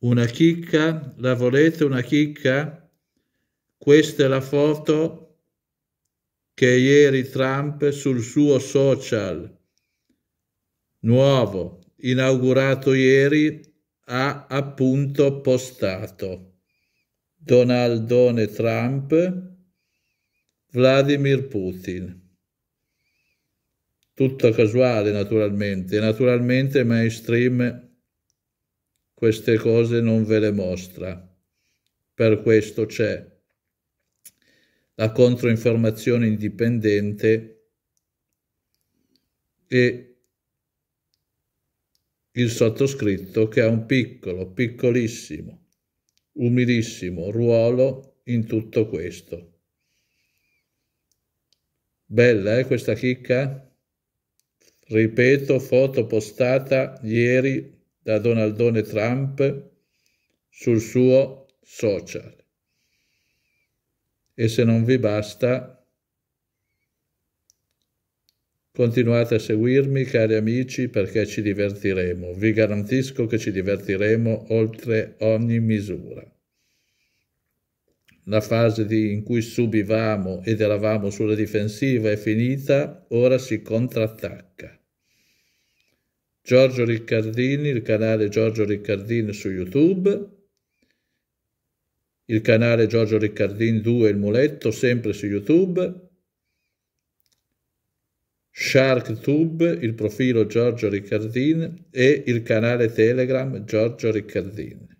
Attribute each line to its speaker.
Speaker 1: Una chicca? La volete una chicca? Questa è la foto che ieri Trump sul suo social nuovo, inaugurato ieri, ha appunto postato. Donaldone Trump, Vladimir Putin. Tutto casuale naturalmente, naturalmente mainstream queste cose non ve le mostra. Per questo c'è la controinformazione indipendente e il sottoscritto che ha un piccolo, piccolissimo, umilissimo ruolo in tutto questo. Bella, eh, questa chicca? Ripeto, foto postata ieri da Donaldone Trump sul suo social. E se non vi basta, continuate a seguirmi, cari amici, perché ci divertiremo. Vi garantisco che ci divertiremo oltre ogni misura. La fase di, in cui subivamo ed eravamo sulla difensiva è finita, ora si contrattacca. Giorgio Riccardini, il canale Giorgio Riccardini su YouTube, il canale Giorgio Riccardini 2 Il Muletto, sempre su YouTube, SharkTube, il profilo Giorgio Riccardini e il canale Telegram Giorgio Riccardini.